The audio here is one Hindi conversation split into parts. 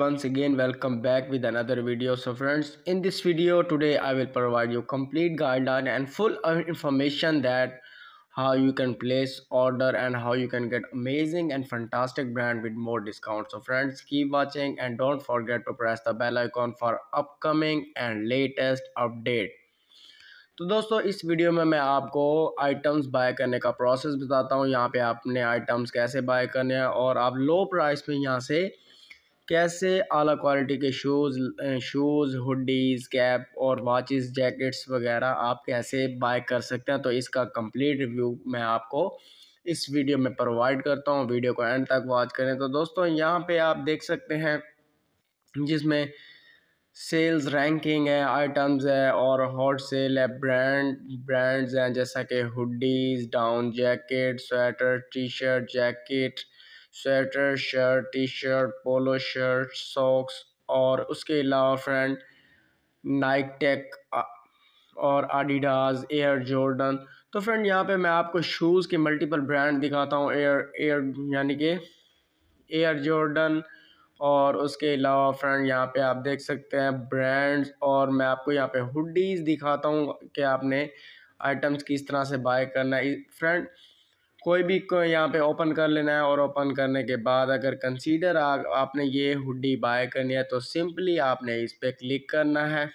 once again welcome back with another video so friends in this video today i will provide you complete guideline and full information that how you can place order and how you can get amazing and fantastic brand with more discount so friends keep watching and don't forget to press the bell icon for upcoming and latest update तो दोस्तों इस वीडियो में मैं आपको आइटम्स बाय करने का प्रोसेस बताता हूं यहां पे आपने आइटम्स कैसे बाय करने हैं और आप लो प्राइस में यहां से कैसे आला क्वालिटी के शूज़ शूज़ हुडीज़ कैप और वॉचिस जैकेट्स वगैरह आप कैसे बाय कर सकते हैं तो इसका कंप्लीट रिव्यू मैं आपको इस वीडियो में प्रोवाइड करता हूँ वीडियो को एंड तक वॉच करें तो दोस्तों यहाँ पे आप देख सकते हैं जिसमें सेल्स रैंकिंग है आइटम्स है और हॉट सेल है ब्रांड ब्रांड्स हैं जैसा कि hoodies down jacket sweater T shirt jacket sweater shirt T shirt polo shirt socks और उसके अलावा फ्रेंड नाइक टेक और आडिडास एयर जॉर्डन तो फ्रेंड यहाँ पे मैं आपको शूज़ के मल्टीपल ब्रांड दिखाता हूँ एयर एयर यानी कि एयर जॉर्डन और उसके अलावा फ्रेंड यहाँ पे आप देख सकते हैं ब्रांड्स और मैं आपको यहाँ पे हुडीज़ दिखाता हूँ कि आपने आइटम्स किस तरह से बाय करना है फ्रेंड कोई भी को यहाँ पे ओपन कर लेना है और ओपन करने के बाद अगर कंसीडर आ, आपने ये हुडी बाय करनी है तो सिंपली आपने इस पर क्लिक करना है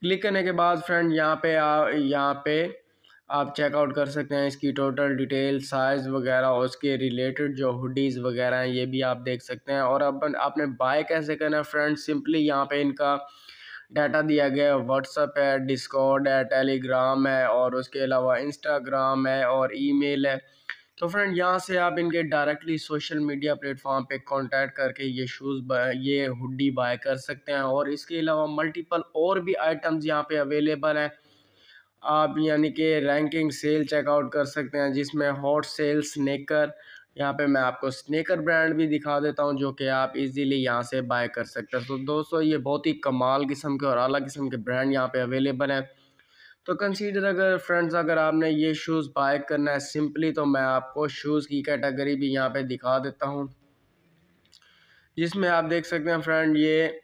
क्लिक करने के बाद फ्रेंड यहाँ पे आ यहाँ पे आप चेकआउट कर सकते हैं इसकी टोटल डिटेल साइज़ वगैरह और उसके रिलेटेड जो हुडीज़ वगैरह हैं ये भी आप देख सकते हैं और अब आपने बाय कैसे करना है फ्रेंड सिंपली यहाँ पे इनका डाटा दिया गया है व्हाट्सअप है डिस्कॉर्ड है टेलीग्राम है और उसके अलावा इंस्टाग्राम है और ईमेल है तो फ्रेंड यहाँ से आप इनके डायरेक्टली सोशल मीडिया प्लेटफॉर्म पे कांटेक्ट करके ये शूज़ ये हुडी बाय कर सकते हैं और इसके अलावा मल्टीपल और भी आइटम्स यहाँ पे अवेलेबल हैं आप यानी कि रैंकिंग सेल चेकआउट कर सकते हैं जिसमें हॉट सेल स्नेकर यहाँ पे मैं आपको स्नेकर ब्रांड भी दिखा देता हूँ जो कि आप इजीली यहाँ से बाय कर सकते हैं तो दोस्तों ये बहुत ही कमाल किस्म के और अलग किस्म के ब्रांड यहाँ पे अवेलेबल हैं तो कंसीडर अगर फ्रेंड्स अगर आपने ये शूज़ बाय करना है सिंपली तो मैं आपको शूज़ की कैटेगरी भी यहाँ पर दिखा देता हूँ जिसमें आप देख सकते हैं फ्रेंड ये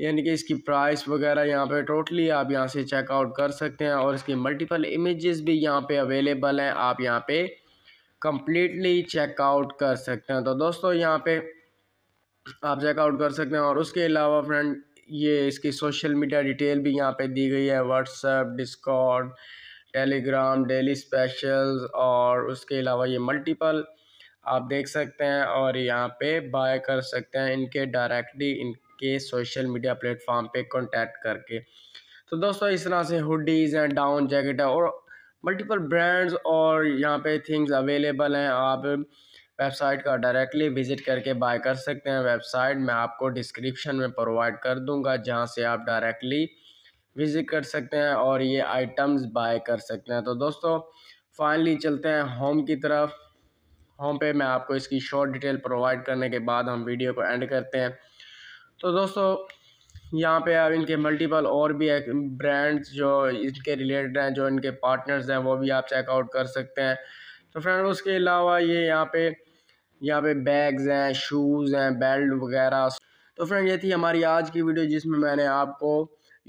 यानी कि इसकी प्राइस वगैरह यहाँ पे टोटली आप यहाँ से चेकआउट कर सकते हैं और इसकी मल्टीपल इमेजेस भी यहाँ पे अवेलेबल हैं आप यहाँ पे कम्प्लीटली चेकआउट कर सकते हैं तो दोस्तों यहाँ पे आप चेकआउट कर सकते हैं और उसके अलावा फ्रेंड ये इसकी सोशल मीडिया डिटेल भी यहाँ पे दी गई है WhatsApp Discord Telegram daily specials और उसके अलावा ये मल्टीपल आप देख सकते हैं और यहाँ पे बाय कर सकते हैं इनके डायरेक्टली इनके सोशल मीडिया प्लेटफॉर्म पे कॉन्टैक्ट करके तो दोस्तों इस तरह से हुडीज़ हैं डाउन जैकेट है और मल्टीपल ब्रांड्स और यहाँ पे थिंग्स अवेलेबल हैं आप वेबसाइट का डायरेक्टली विज़िट करके बाय कर सकते हैं वेबसाइट मैं आपको डिस्क्रिप्शन में प्रोवाइड कर दूंगा जहाँ से आप डायरेक्टली विज़िट कर सकते हैं और ये आइटम्स बाय कर सकते हैं तो दोस्तों फाइनली चलते हैं होम की तरफ होम पे मैं आपको इसकी शॉर्ट डिटेल प्रोवाइड करने के बाद हम वीडियो को एंड करते हैं तो दोस्तों यहाँ पे आप इनके मल्टीपल और भी ब्रांड्स जो इसके रिलेटेड हैं जो इनके पार्टनर्स हैं वो भी आप चेकआउट कर सकते हैं तो फ्रेंड उसके अलावा ये यहाँ पे यहाँ पे बैग्स हैं शूज़ हैं बेल्ट वगैरह तो फ्रेंड ये थी हमारी आज की वीडियो जिसमें मैंने आपको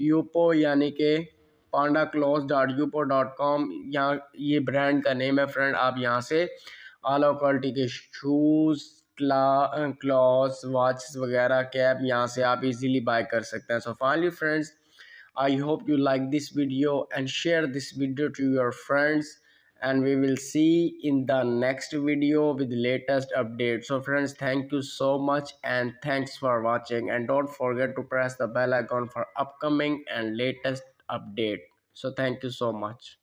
यूपो यानी कि panda cloth dot Yupoo dot com यहाँ ये ब्रांड का नेम है फ्रेंड आप यहाँ से आलो क्वालिटी के शूज़ क्ला क्लॉथ वॉच वगैरह कैप यहाँ से आप इजीली बाय कर सकते हैं so finally friends I hope you like this video and share this video and we will see in the next video with latest update so friends thank you so much and thanks for watching and don't forget to press the bell icon for upcoming and latest update so thank you so much